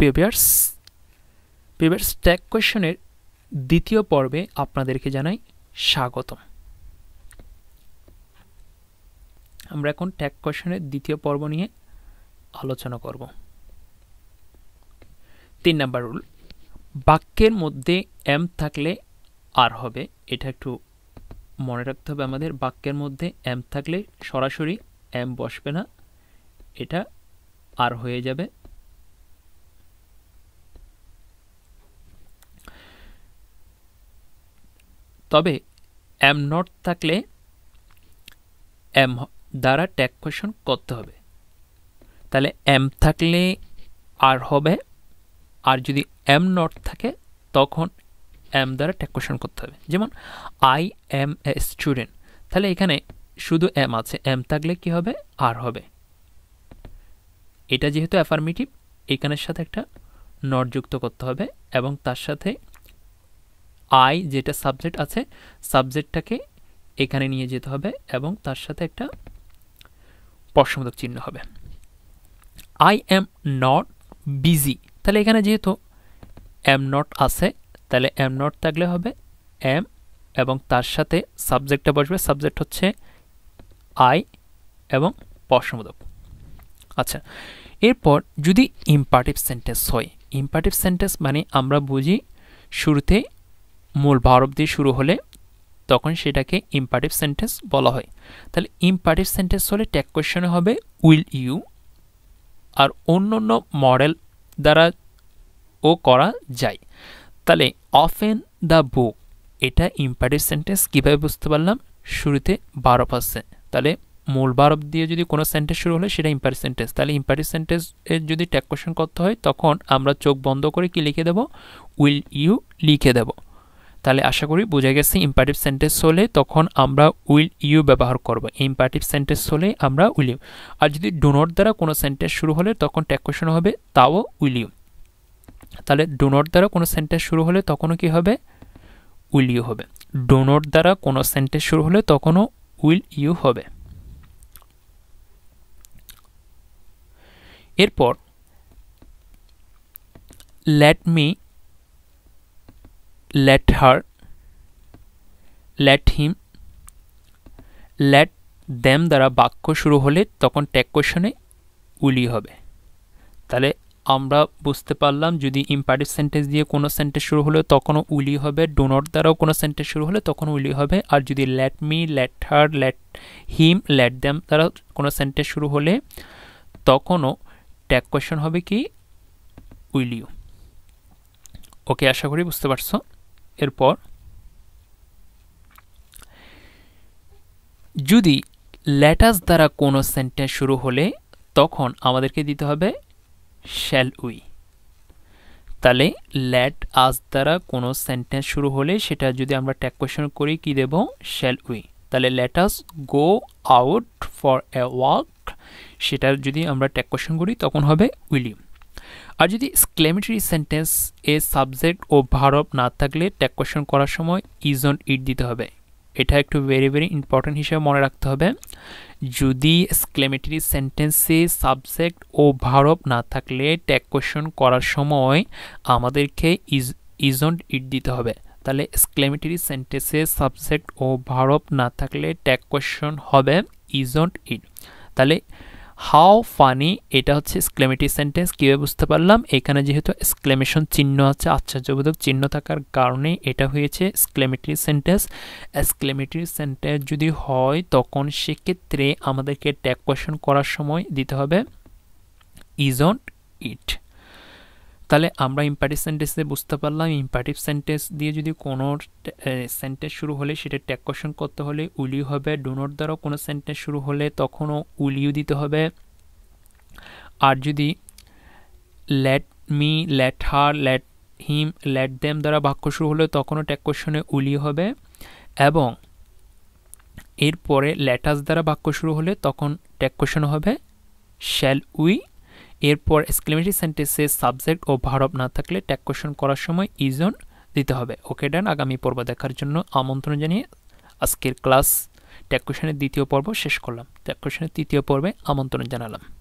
পেভিয়ার্স পেভিয়ার্স tag কোয়েশনের দ্বিতীয় পর্বে আপনাদেরকে জানাই স্বাগতম আমরা এখন ট্যাগ কোয়েশনের দ্বিতীয় পর্ব নিয়ে আলোচনা করব তিন নাম্বার রুল বাক্যের মধ্যে এম থাকলে আর হবে এটা একটু মনে রাখতে হবে আমাদের বাক্যের মধ্যে এম থাকলে সরাসরি এম বসবে না এটা আর হয়ে যাবে তবে অ্যাম নট থাকলে অ্যাম দ্বারা ট্যাগ কোয়েশন করতে হবে তাহলে অ্যাম থাকলে আর হবে আর যদি অ্যাম নট থাকে তখন অ্যাম দ্বারা ট্যাগ কোয়েশন করতে হবে যেমন আই অ্যাম এ স্টুডেন্ট তাহলে এখানে শুধু অ্যাম আছে অ্যাম থাকলে কি হবে আর হবে এটা যেহেতু অ্যাফার্মেটিভ এখানের সাথে একটা নট যুক্ত করতে হবে এবং তার সাথে আই যেটা সাবজেক্ট আছে সাবজেক্টটাকে এখানে নিয়ে যেতে হবে এবং তার সাথে একটা প্রশ্নবোধক চিহ্ন হবে আই এম নট বিজি তাহলে এখানে যেহেতু এম নট আছে তাহলে এম নট থাকলে হবে এম এবং তার সাথে সাবজেক্টটা বসবে সাবজেক্ট হচ্ছে আই এবং প্রশ্নবোধক আচ্ছা এরপর যদি ইম্পার্টিভ সেন্টেন্স হয় ইম্পার্টিভ সেন্টেন্স মানে আমরা বুঝি শুরুতেই মূল ভারব দিয়ে শুরু হলে তখন সেটাকে ইম্পারেটিভ সেন্টেন্স বলা হয় তাহলে ইম্পারেটিভ সেন্টেন্স হলে ট্যাগ কোয়েশনে হবে উইল ইউ আর অন্য অন্য মডেল দ্বারা ও করা যায় তাহলে অফেন দ্য বুক এটা ইম্পারেটিভ সেন্টেন্স কীভাবে বুঝতে পারলাম শুরুতে বারো পার্সেন্ট তাহলে মূল বারব দিয়ে যদি কোনো সেন্টেন্স শুরু হলে সেটা ইম্পারেটিভ সেন্টেন্স তাহলে ইম্পারেটিভ সেন্টেন্সের যদি ট্যাগ কোয়েশন করতে হয় তখন আমরা চোখ বন্ধ করে কি লিখে দেব উইল ইউ লিখে দেবো তাহলে আশা করি বোঝা গেছে ইম্পারটিভ সেন্টেন্স হলে তখন আমরা উইল ইউ ব্যবহার করব ইম্পারটিভ সেন্টেন্স হলে আমরা উইল ইউ আর যদি ডোনট দ্বারা কোনো সেন্টেন্স শুরু হলে তখন ট্যাগ হবে তাও উইল ইউ তাহলে ডোনট দ্বারা কোনো সেন্টেন্স শুরু হলে তখনও কি হবে উইল ইউ হবে ডোনট দ্বারা কোনো সেন্টেন্স শুরু হলে তখনও উইল ইউ হবে এরপর let me let her let him let them দ্বারা বাক্য শুরু হলে তখন ট্যাগ কোয়েশনে উলি হবে তাহলে আমরা বুঝতে পারলাম যদি ইম্পারেটিভ সেন্টেন্স দিয়ে কোনো সেন্টেন্স শুরু হলে তখনও উলি হবে ডোনট দ্বারাও কোনো সেন্টেন্স শুরু হলে তখন উলি হবে আর যদি ল্যাট মি ল্যাট হার ল্যাট হিম ল্যাট দ্যাম দ্বারা কোনো সেন্টেন্স শুরু হলে তখনও ট্যাগ কোয়েশন হবে কি উইলিও ওকে আশা করি বুঝতে পারছো এরপর যদি ল্যাটাস দ্বারা কোনো সেন্টেন্স শুরু হলে তখন আমাদেরকে দিতে হবে শ্যাল উই তাহলে ল্যাট আস দ্বারা কোনো সেন্টেন্স শুরু হলে সেটা যদি আমরা ট্যাক কোয়েশন করি কি দেব শ্যাল উই তাহলে let us go out for a walk সেটা যদি আমরা ট্যাক কোয়েশন করি তখন হবে উইলিম আর যদি এক্সক্লেমেটরি সেন্টেন্স এ সাবজেক্ট ও ভারব না থাকলে ট্যাগ কোয়েশন করার সময় ইজ অন ইট দিতে হবে এটা একটু ভেরি ভেরি ইম্পর্ট্যান্ট হিসেবে মনে রাখতে হবে যদি এক্সক্লেমেটরি সেন্টেন্সে সাবজেক্ট ও ভারব না থাকলে ট্যাগ কোয়েশন করার সময় আমাদেরকে ইজ অন ইট দিতে হবে তাহলে এক্সক্লেমেটরি সেন্টেন্সে সাবজেক্ট ও ভারব না থাকলে ট্যাগ কোয়েশন হবে ইজ অন ইট তাহলে হাউ ফানি এটা হচ্ছে এক্সক্লেমেটিভ সেন্টেন্স কীভাবে বুঝতে পারলাম এখানে যেহেতু এক্সক্লেমেশন চিহ্ন আছে আশ্চর্যবোধক চিহ্ন থাকার কারণে এটা হয়েছে এক্সক্লেমেটিভ সেন্টেন্স এক্সক্লেমেটিভ সেন্টেন্স যদি হয় তখন সেক্ষেত্রে আমাদেরকে ট্যাগ কোয়েশন করার সময় দিতে হবে ইজন্ট ইট তাহলে আমরা ইম্পারটিভ সেন্টেন্সে বুঝতে পারলাম ইম্পারটিভ সেন্টেন্স দিয়ে যদি কোনো সেন্টেন্স শুরু হলে সেটা ট্যাগ কোশ্চেন করতে হলে উলিউ হবে ডোনোর দ্বারা কোনো সেন্টেন্স শুরু হলে তখনও উলিউ দিতে হবে আর যদি let me let her let him let them দ্বারা বাক্য শুরু হলে তখনও ট্যাগ কোশ্চেনে উলি হবে এবং এরপরে ল্যাটাস দ্বারা বাক্য শুরু হলে তখন ট্যাগ কোশ্চেন হবে শ্যাল উই এরপর এক্সক্লেমেটরি সেন্টেন্সে সাবজেক্ট ও ভারব না থাকলে ট্যাগ কোয়েশন করার সময় ইজন দিতে হবে ওকে ডান আগামী পর্ব দেখার জন্য আমন্ত্রণ জানিয়ে আজকের ক্লাস ট্যাগ কোয়েশনের দ্বিতীয় পর্ব শেষ করলাম ট্যাগ কোয়েশনের তৃতীয় পর্বে আমন্ত্রণ জানালাম